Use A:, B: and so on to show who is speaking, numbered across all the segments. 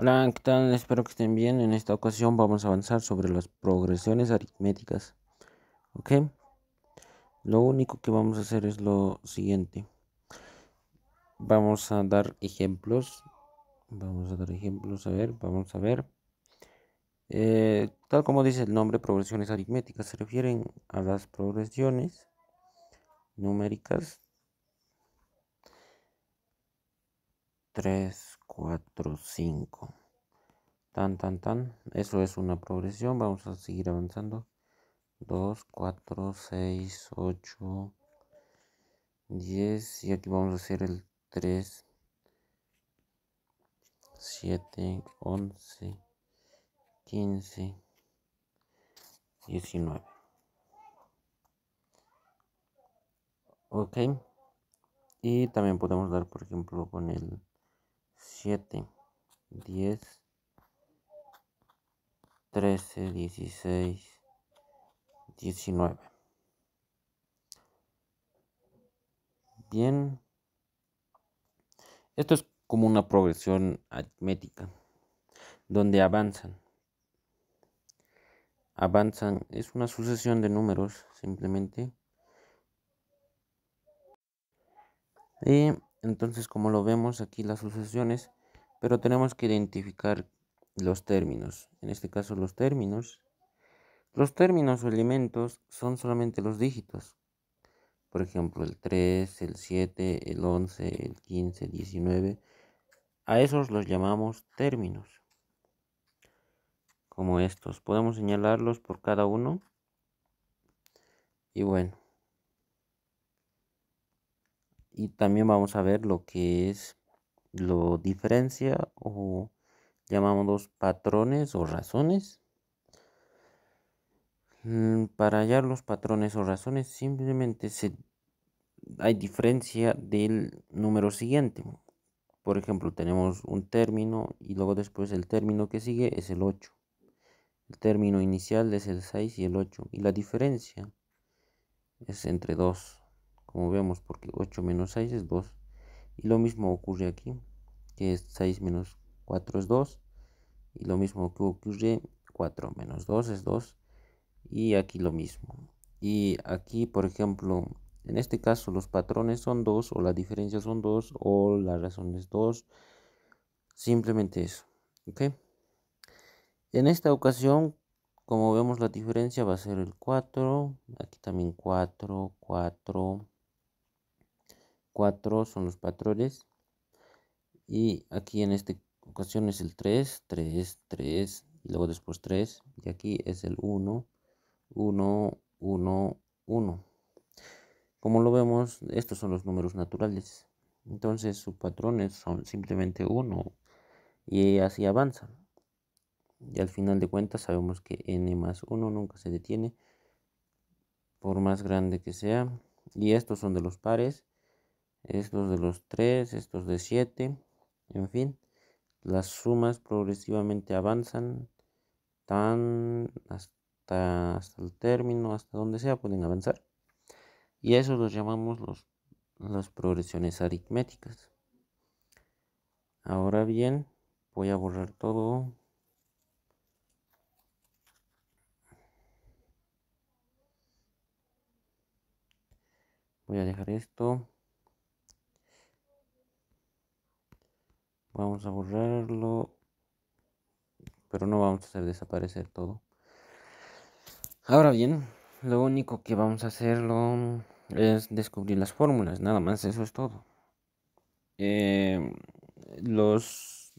A: Hola, ¿qué tal? Espero que estén bien. En esta ocasión vamos a avanzar sobre las progresiones aritméticas. ¿Ok? Lo único que vamos a hacer es lo siguiente. Vamos a dar ejemplos. Vamos a dar ejemplos. A ver, vamos a ver. Eh, tal como dice el nombre, progresiones aritméticas se refieren a las progresiones numéricas. 3 4, 5. Tan, tan, tan. Eso es una progresión. Vamos a seguir avanzando. 2, 4, 6, 8, 10. Y aquí vamos a hacer el 3, 7, 11, 15, 19. Ok. Y también podemos dar, por ejemplo, con el 7, 10, 13, 16, 19. Bien. Esto es como una progresión aritmética, donde avanzan. Avanzan, es una sucesión de números, simplemente. Y eh, entonces, como lo vemos aquí las sucesiones, pero tenemos que identificar los términos. En este caso, los términos. Los términos o elementos son solamente los dígitos. Por ejemplo, el 3, el 7, el 11, el 15, el 19. A esos los llamamos términos. Como estos. Podemos señalarlos por cada uno. Y bueno y también vamos a ver lo que es lo diferencia o llamamos patrones o razones. Mm, para hallar los patrones o razones simplemente se, hay diferencia del número siguiente. Por ejemplo, tenemos un término y luego después el término que sigue es el 8. El término inicial es el 6 y el 8. Y la diferencia es entre 2 como vemos, porque 8 menos 6 es 2. Y lo mismo ocurre aquí, que es 6 menos 4 es 2. Y lo mismo que ocurre, 4 menos 2 es 2. Y aquí lo mismo. Y aquí, por ejemplo, en este caso los patrones son 2 o la diferencia son 2 o la razón es 2. Simplemente eso. ¿Ok? En esta ocasión, como vemos la diferencia va a ser el 4. Aquí también 4, 4. 4 son los patrones. Y aquí en esta ocasión es el 3, 3, 3, y luego después 3. Y aquí es el 1, 1, 1, 1. Como lo vemos, estos son los números naturales. Entonces sus patrones son simplemente 1 y así avanzan. Y al final de cuentas sabemos que n más 1 nunca se detiene, por más grande que sea. Y estos son de los pares estos de los 3, estos de 7, en fin, las sumas progresivamente avanzan tan hasta, el término, hasta donde sea, pueden avanzar. Y eso los llamamos las progresiones aritméticas. Ahora bien, voy a borrar todo. Voy a dejar esto. Vamos a borrarlo. Pero no vamos a hacer desaparecer todo. Ahora bien, lo único que vamos a hacerlo es descubrir las fórmulas. Nada más, eso es todo. Em, los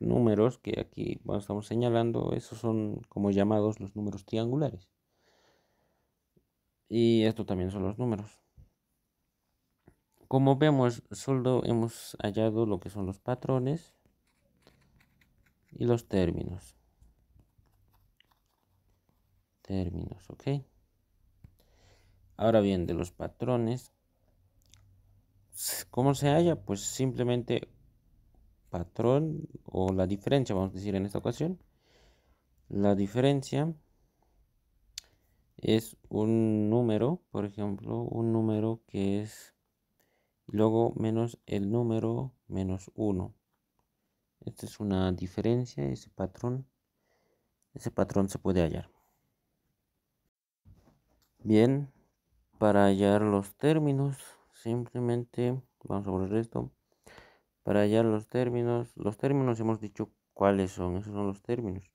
A: números que aquí estamos señalando, esos son como llamados los números triangulares. Y esto también son los números. Como vemos, solo hemos hallado lo que son los patrones y los términos. Términos, ¿ok? Ahora bien, de los patrones, ¿cómo se halla? Pues simplemente patrón o la diferencia, vamos a decir en esta ocasión. La diferencia es un número, por ejemplo, un número que es luego menos el número menos 1. Esta es una diferencia, ese patrón. Ese patrón se puede hallar. Bien, para hallar los términos, simplemente vamos a borrar esto. Para hallar los términos, los términos hemos dicho cuáles son, esos son los términos.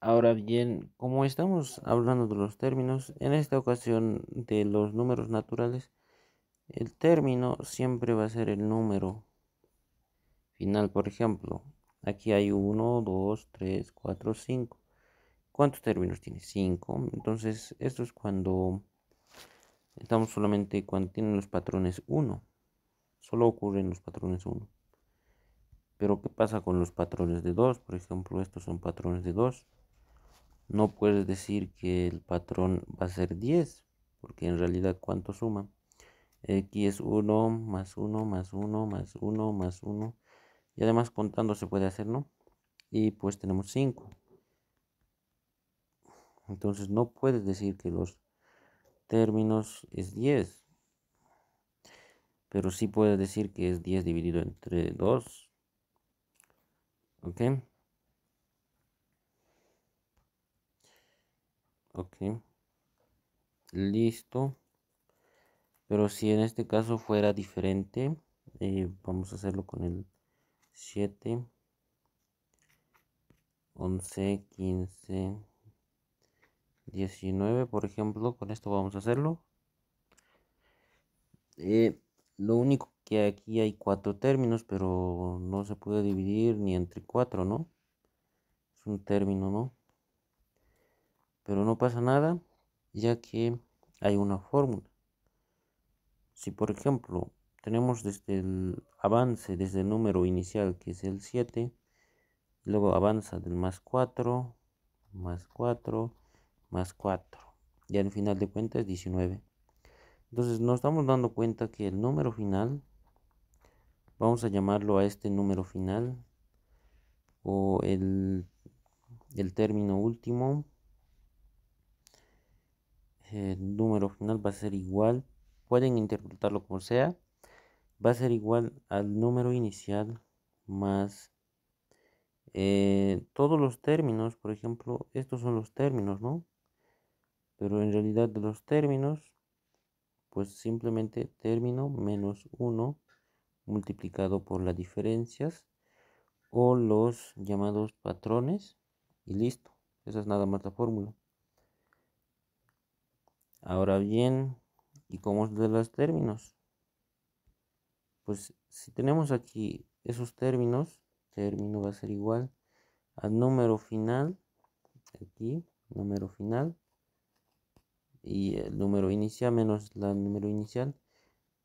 A: Ahora bien, como estamos hablando de los términos, en esta ocasión de los números naturales, el término siempre va a ser el número final. Por ejemplo, aquí hay 1, 2, 3, 4, 5. ¿Cuántos términos tiene? 5. Entonces, esto es cuando estamos solamente cuando tienen los patrones 1. Solo ocurren los patrones 1. Pero, ¿qué pasa con los patrones de 2? Por ejemplo, estos son patrones de 2. No puedes decir que el patrón va a ser 10, porque en realidad, ¿cuánto suma? X es 1 más 1 más 1 más 1 más 1. Y además contando se puede hacer, ¿no? Y pues tenemos 5. Entonces no puedes decir que los términos es 10. Pero sí puedes decir que es 10 dividido entre 2. ¿Ok? Ok. Listo. Pero si en este caso fuera diferente, eh, vamos a hacerlo con el 7, 11, 15, 19, por ejemplo. Con esto vamos a hacerlo. Eh, lo único que aquí hay cuatro términos, pero no se puede dividir ni entre cuatro, ¿no? Es un término, ¿no? Pero no pasa nada, ya que hay una fórmula. Si por ejemplo tenemos desde el avance, desde el número inicial que es el 7, luego avanza del más 4, más 4, más 4. Y al final de cuentas 19. Entonces nos estamos dando cuenta que el número final, vamos a llamarlo a este número final, o el, el término último, el número final va a ser igual pueden interpretarlo como sea, va a ser igual al número inicial más eh, todos los términos, por ejemplo, estos son los términos, ¿no? Pero en realidad de los términos, pues simplemente término menos 1 multiplicado por las diferencias o los llamados patrones y listo. Esa es nada más la fórmula. Ahora bien, ¿Y cómo de los términos? Pues si tenemos aquí esos términos, término va a ser igual al número final, aquí, número final, y el número inicial menos el número inicial,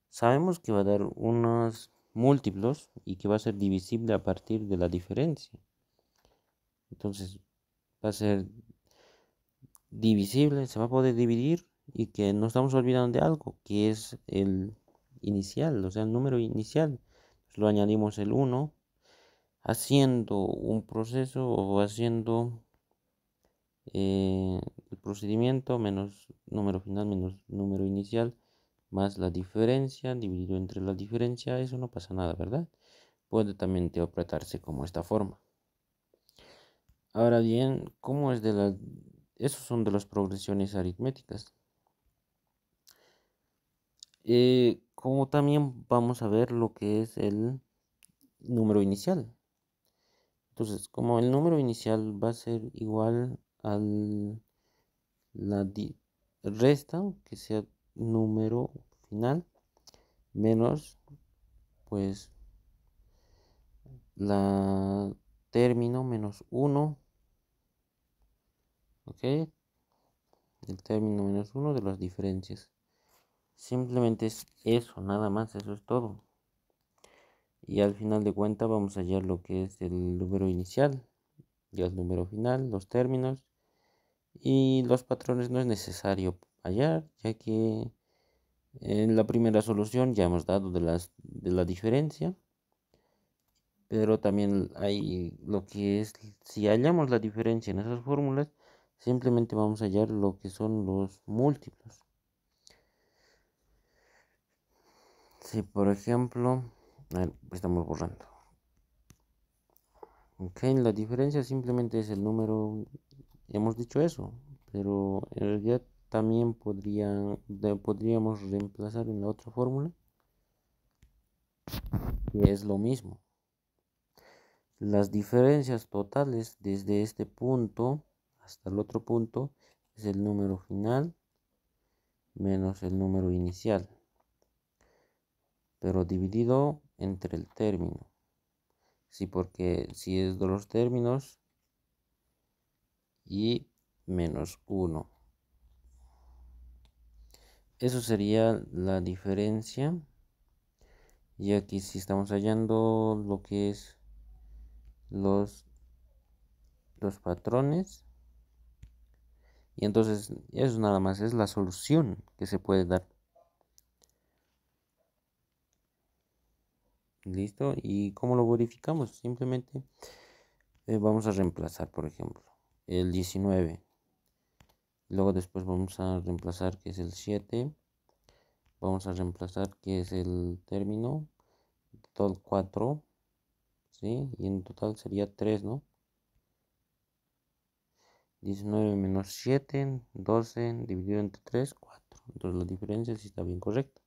A: sabemos que va a dar unos múltiplos y que va a ser divisible a partir de la diferencia. Entonces va a ser divisible, se va a poder dividir y que nos estamos olvidando de algo, que es el inicial, o sea, el número inicial. Pues, lo añadimos el 1, haciendo un proceso o haciendo eh, el procedimiento menos número final menos número inicial más la diferencia dividido entre la diferencia eso no pasa nada verdad puede también interpretarse como esta forma ahora bien cómo es de la esos son de las progresiones aritméticas eh, como también vamos a ver lo que es el número inicial. Entonces, como el número inicial va a ser igual al la resta, que sea número final, menos, pues, la término menos 1, ¿ok? El término menos uno de las diferencias. Simplemente es eso, nada más, eso es todo. Y al final de cuenta vamos a hallar lo que es el número inicial y el número final, los términos y los patrones no es necesario hallar ya que en la primera solución ya hemos dado de, las, de la diferencia pero también hay lo que es si hallamos la diferencia en esas fórmulas simplemente vamos a hallar lo que son los múltiplos Si por ejemplo, pues estamos borrando. Ok, la diferencia simplemente es el número, hemos dicho eso, pero en realidad también podríamos reemplazar en la otra fórmula, Y es lo mismo. Las diferencias totales desde este punto hasta el otro punto es el número final menos el número inicial pero dividido entre el término. Sí, porque si es de los términos y menos 1. Eso sería la diferencia. Y aquí si estamos hallando lo que es los, los patrones. Y entonces eso nada más es la solución que se puede dar listo y cómo lo verificamos simplemente eh, vamos a reemplazar por ejemplo el 19 luego después vamos a reemplazar que es el 7 vamos a reemplazar que es el término total 4 ¿sí? y en total sería 3 no 19 menos 7 12 dividido entre 3 4 entonces la diferencia sí está bien correcta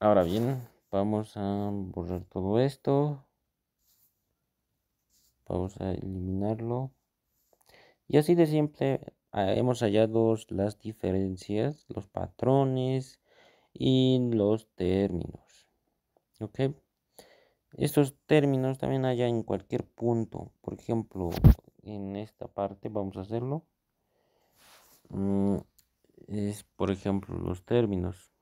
A: Ahora bien, vamos a borrar todo esto. Vamos a eliminarlo. Y así de siempre ah, hemos hallado las diferencias, los patrones y los términos. ¿Ok? Estos términos también haya en cualquier punto. Por ejemplo, en esta parte vamos a hacerlo. Mm, es, por ejemplo, los términos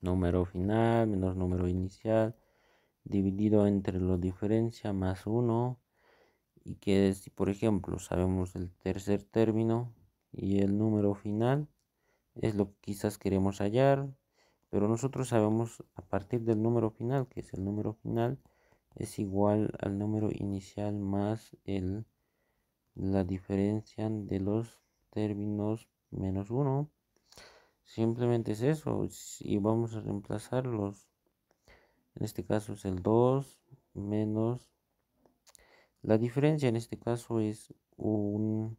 A: número final menos número inicial dividido entre la diferencia más 1 y que si por ejemplo sabemos el tercer término y el número final es lo que quizás queremos hallar pero nosotros sabemos a partir del número final que es el número final es igual al número inicial más el la diferencia de los términos menos uno. Simplemente es eso. Y vamos a reemplazarlos. En este caso es el 2 menos. La diferencia en este caso es un.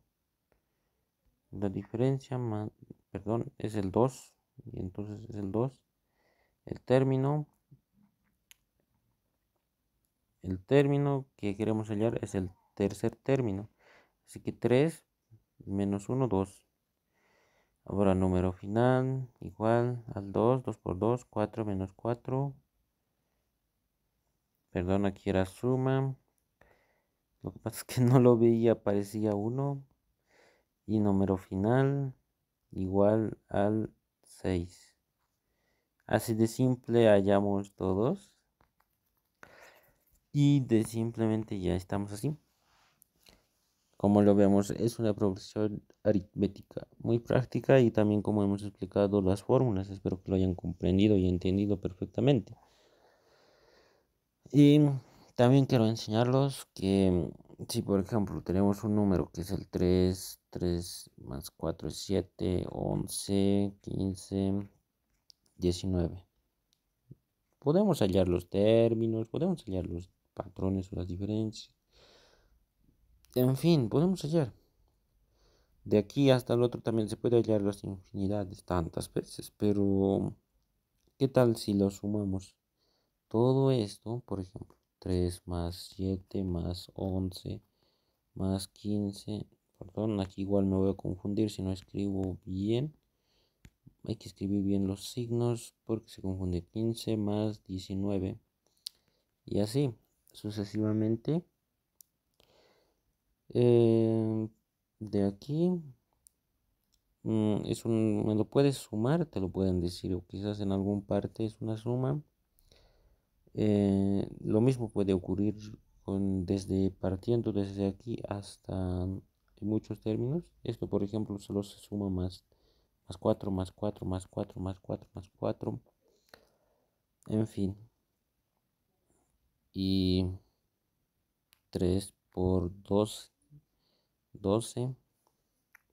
A: La diferencia Perdón, es el 2. Y entonces es el 2. El término. El término que queremos hallar es el tercer término. Así que 3 menos 1, 2. Ahora número final igual al 2, 2 por 2, 4 menos 4. Perdón, aquí era suma. Lo que pasa es que no lo veía, parecía 1. Y número final igual al 6. Así de simple hallamos todos. Y de simplemente ya estamos así. Como lo vemos, es una progresión aritmética muy práctica y también como hemos explicado las fórmulas. Espero que lo hayan comprendido y entendido perfectamente. Y también quiero enseñarlos que mm, si por ejemplo tenemos un número que es el 3, 3 más 4 es 7, 11, 15, 19. Podemos hallar los términos, podemos hallar los patrones o las diferencias en fin, podemos hallar. De aquí hasta el otro también se puede hallar las infinidades tantas veces, pero ¿qué tal si lo sumamos? Todo esto, por ejemplo, 3 más 7 más 11 más 15, perdón, aquí igual me voy a confundir si no escribo bien. Hay que escribir bien los signos porque se confunde 15 más 19 y así sucesivamente eh, de aquí mm, es un, me lo puedes sumar te lo pueden decir o quizás en algún parte es una suma eh, lo mismo puede ocurrir con desde partiendo desde aquí hasta mm, muchos términos esto por ejemplo solo se suma más más 4 más 4 más 4 más 4 más 4 en fin y 3 por 2 12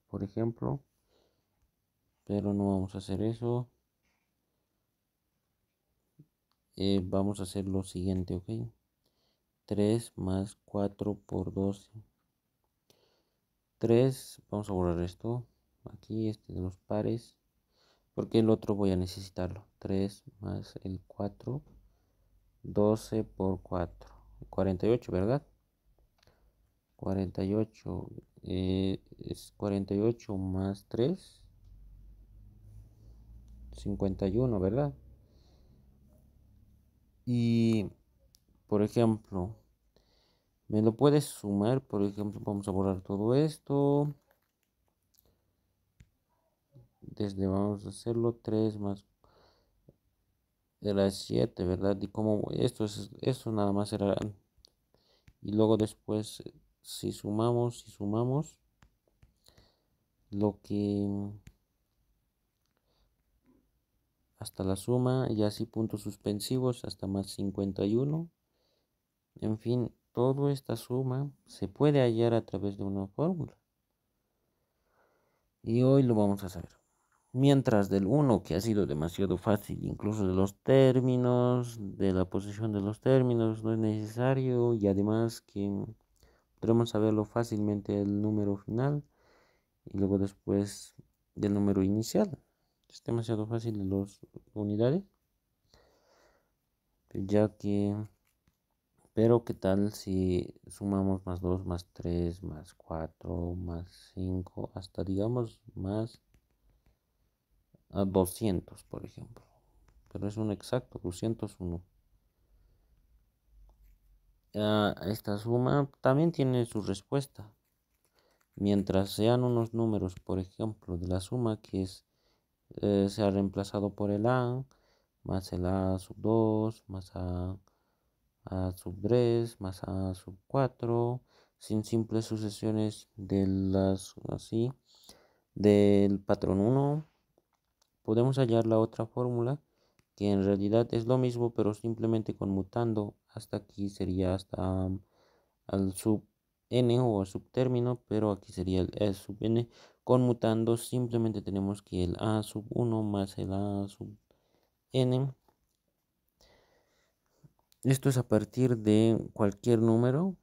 A: por ejemplo pero no vamos a hacer eso eh, vamos a hacer lo siguiente ok 3 más 4 por 12 3 vamos a borrar esto aquí este de los pares porque el otro voy a necesitarlo 3 más el 4 12 por 4 48 verdad 48 eh, cuarenta es 48 más 3, 51, ¿verdad? Y, por ejemplo, me lo puedes sumar, por ejemplo, vamos a borrar todo esto. Desde vamos a hacerlo 3 más de las 7, ¿verdad? Y como esto es, esto nada más será... y luego después si sumamos, si sumamos, lo que hasta la suma y así puntos suspensivos hasta más 51. En fin, toda esta suma se puede hallar a través de una fórmula. Y hoy lo vamos a saber. Mientras del 1, que ha sido demasiado fácil, incluso de los términos, de la posición de los términos, no es necesario y además que Podremos saberlo fácilmente el número final y luego después del número inicial. Es demasiado fácil dos unidades. Ya que, pero qué tal si sumamos más 2, más 3, más 4, más 5, hasta digamos más a 200, por ejemplo. Pero es un exacto, 201 esta suma también tiene su respuesta. Mientras sean unos números, por ejemplo, de la suma que es, eh, se ha reemplazado por el A, más el A sub 2, más A, sub 3, más A sub 4, sin simples sucesiones de las así del patrón 1, podemos hallar la otra fórmula que en realidad es lo mismo pero simplemente conmutando hasta aquí sería hasta um, al sub n o al término. pero aquí sería el e sub n conmutando simplemente tenemos que el a sub 1 más el a sub n esto es a partir de cualquier número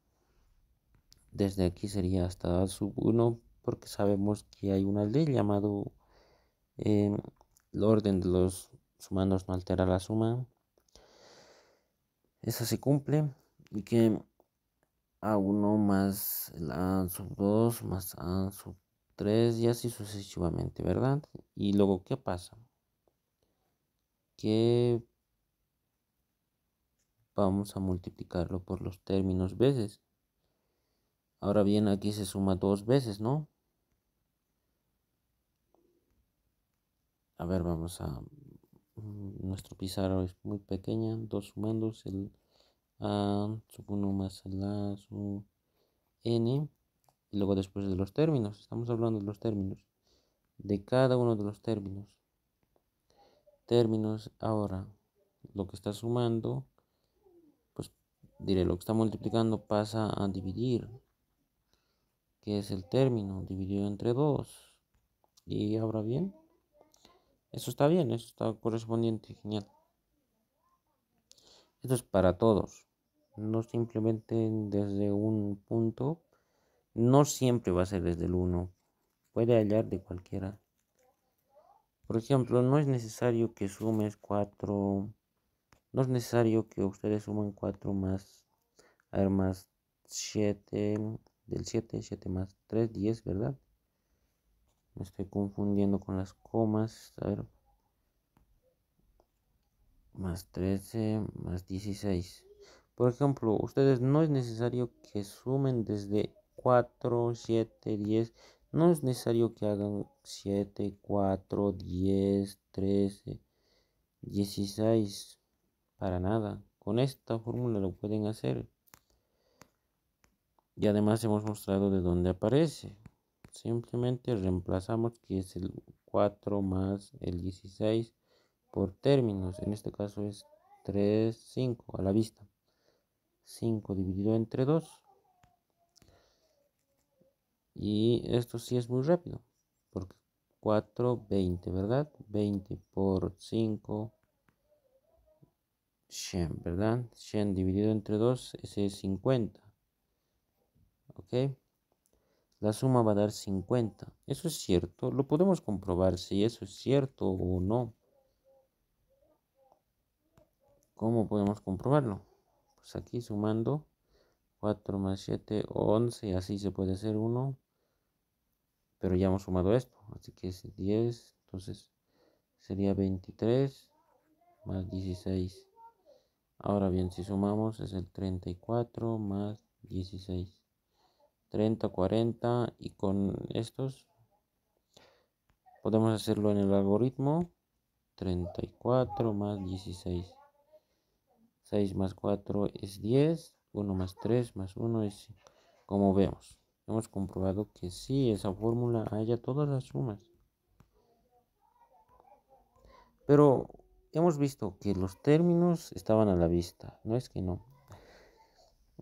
A: desde aquí sería hasta a sub 1 porque sabemos que hay una ley llamado em, el orden de los sumando no altera la suma. Esa se cumple y que a1 más a sub 2 más a sub 3 y así sucesivamente, ¿verdad? Y luego, ¿qué pasa? Que vamos a multiplicarlo por los términos veces. Ahora bien, aquí se suma dos veces, ¿no? A ver, vamos a Mm, nuestro pizarro es muy pequeña, dos sumando el a sub más el a sub n, y luego después de los términos, estamos hablando de los términos, de cada uno de los términos. Términos ahora, lo que está sumando, pues diré, lo que está multiplicando pasa a dividir, que es el término, dividido entre 2. Y ahora bien, eso está bien, eso está correspondiente, genial. Esto es para todos, no simplemente desde un punto, no siempre va a ser desde el 1, puede hallar de cualquiera. Por ejemplo, no es necesario que sumes 4, no es necesario que ustedes sumen 4 más, a ver, más 7, del 7, 7 más 3, 10, ¿verdad? Me estoy confundiendo con las comas. A ver. Más 13, más 16. Por ejemplo, ustedes no es necesario que sumen desde 4, 7, 10. No es necesario que hagan 7, 4, 10, 13, 16. Para nada. Con esta fórmula lo pueden hacer. Y además hemos mostrado de dónde aparece. Simplemente reemplazamos que es el 4 más el 16 por términos. En este caso es 3, 5 a la vista. 5 dividido entre 2. Y esto sí es muy rápido. Porque 4, 20, ¿verdad? 20 por 5, 100, ¿verdad? 100 dividido entre 2 ese es 50. ¿Ok? la suma va a dar 50. Eso es cierto, lo podemos comprobar si eso es cierto o no. ¿Cómo podemos comprobarlo? Pues aquí sumando 4 más 7, 11, así se puede hacer 1. Pero ya hemos sumado esto, así que es 10, entonces sería 23 más 16. Ahora bien, si sumamos es el 34 más 16. 30, 40 y con estos podemos hacerlo en el algoritmo 34 más 16 6 más 4 es 10 1 más 3 más 1 es como vemos hemos comprobado que sí esa fórmula haya todas las sumas pero hemos visto que los términos estaban a la vista no es que no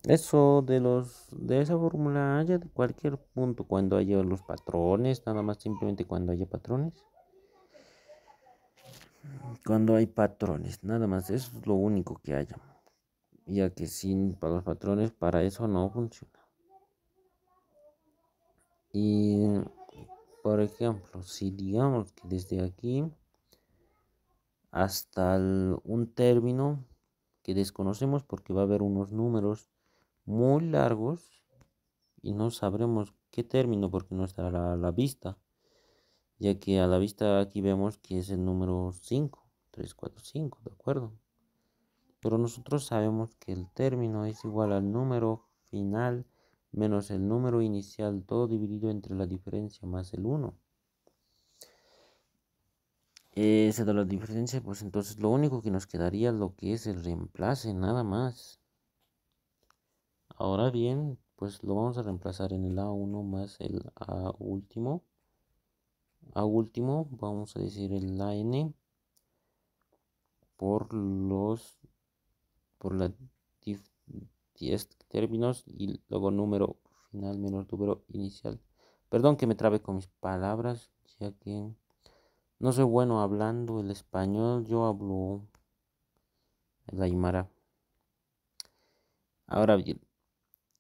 A: eso de los de esa fórmula haya de cualquier punto cuando haya los patrones nada más simplemente cuando haya patrones cuando hay patrones nada más eso es lo único que haya ya que sin para los patrones para eso no funciona y por ejemplo si digamos que desde aquí hasta un término que desconocemos porque va a haber unos números muy largos y no sabremos qué término porque no estará a la vista, ya que a la vista aquí vemos que es el número 5, 3, 4, 5, ¿de acuerdo? Pero nosotros sabemos que el término es igual al número final menos el número inicial, todo dividido entre la diferencia más el 1. Esa de la diferencia, pues entonces lo único que nos quedaría lo que es el reemplace, nada más. Ahora bien, pues lo vamos a reemplazar en el A1 más el A último. A último, vamos a decir el AN por los por la 10 términos y luego número final menos número inicial. Perdón que me trabe con mis palabras, ya que no soy bueno hablando el español, yo hablo la aymara. Ahora bien,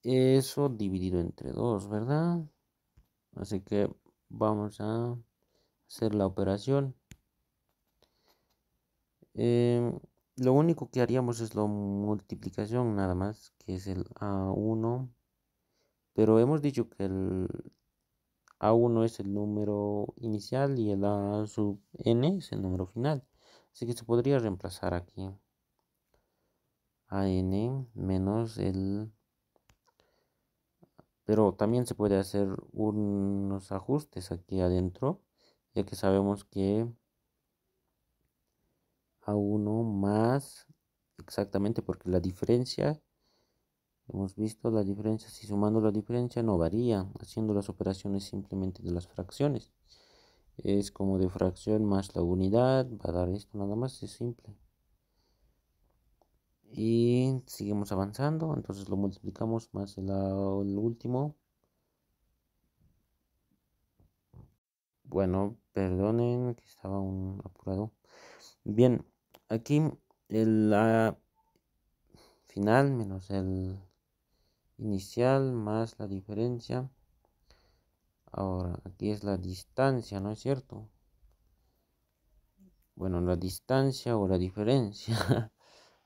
A: eso dividido entre 2, ¿verdad? Así que vamos a hacer la operación. Em, lo único que haríamos es la multiplicación nada más, que es el A1. Pero hemos dicho que el A1 es el número inicial y el A sub n es el número final. Así que se podría reemplazar aquí. a n menos el pero también se puede hacer unos ajustes aquí adentro ya que sabemos que a uno más exactamente porque la diferencia hemos visto la diferencia si sumando la diferencia no varía haciendo las operaciones simplemente de las fracciones es como de fracción más la unidad va a dar esto nada más es simple y seguimos avanzando entonces lo multiplicamos más el, ah, último bueno perdonen que estaba un apurado bien aquí el la ah, final menos el inicial más la diferencia ahora aquí es la distancia no es cierto bueno la distancia o la diferencia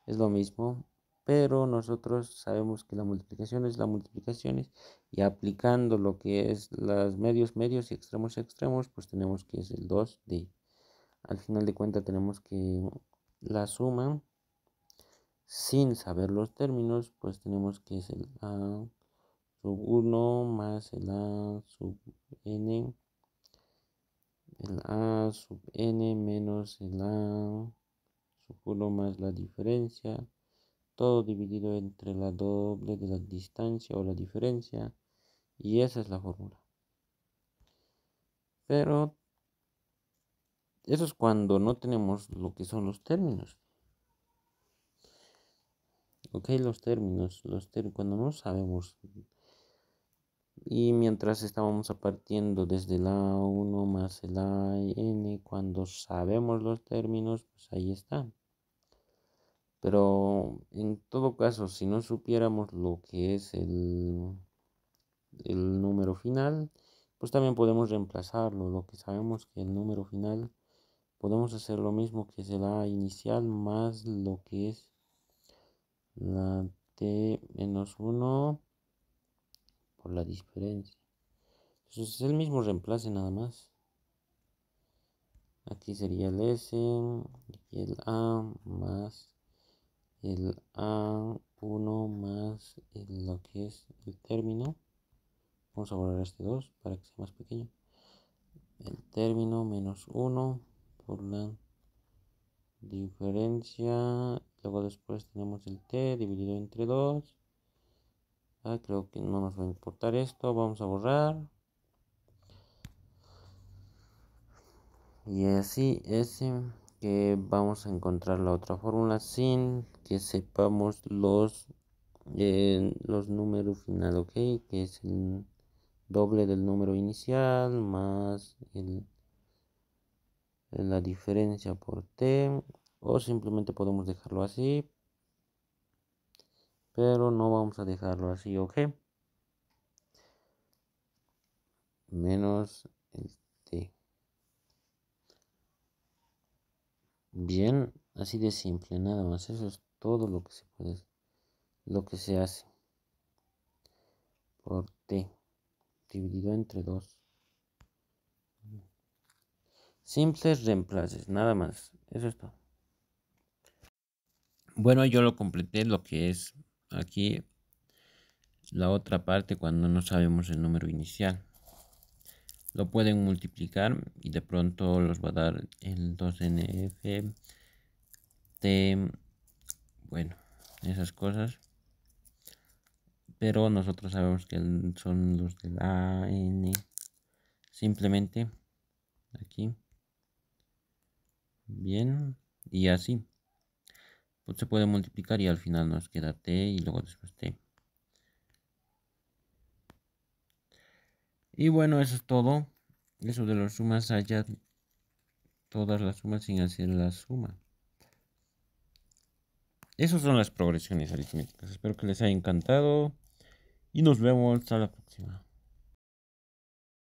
A: es lo mismo, pero nosotros sabemos que la multiplicación es la multiplicación y aplicando lo que es los medios medios y extremos extremos, pues tenemos que es el 2D. Al final de cuentas tenemos que la suma, sin saber los términos, pues tenemos que es el A sub 1 más el A sub n, el A sub n menos el A su más la diferencia. Todo dividido entre la doble de la distancia o la diferencia. Y esa es la fórmula. Pero eso es cuando no tenemos lo que son los términos. Ok, los términos, los cuando no sabemos y mientras estábamos partiendo desde la 1 más la n, cuando sabemos los términos, pues ahí está. Pero en todo caso, si no supiéramos lo que es el, el número final, pues también podemos reemplazarlo. Lo que sabemos que el número final, podemos hacer lo mismo que es la inicial más lo que es la t menos 1 por la diferencia. Entonces es el mismo reemplace nada más. Aquí sería el S, Y el A más el A1 más lo que es el término. Vamos a borrar este 2 para que sea más pequeño. El término menos 1 por la diferencia. Luego después tenemos el T dividido entre 2 creo que no nos va a importar esto. Vamos a borrar. Y así es que vamos a encontrar la otra fórmula sin que sepamos los, eh, los números final, ok, que es el doble del número inicial más la diferencia por t o simplemente podemos dejarlo así pero no vamos a dejarlo así, ¿ok? Menos el este, T. Bien, así de simple, nada más. Eso es todo lo que se puede, lo que se hace por T dividido entre 2. Simples reemplaces, nada más. Eso es todo. Bueno, yo lo completé lo que es aquí la otra parte cuando no sabemos el número inicial. Lo pueden multiplicar y de pronto los va a dar el 2NF. bueno, esas cosas. Pero nosotros sabemos que son los del n Simplemente aquí. Bien. Y así pues se puede multiplicar y al final nos queda t y luego después t. Y bueno, eso es todo. Eso de las sumas allá, todas las sumas sin hacer la suma. Esas son las progresiones aritméticas. Espero que les haya encantado y nos vemos hasta la próxima.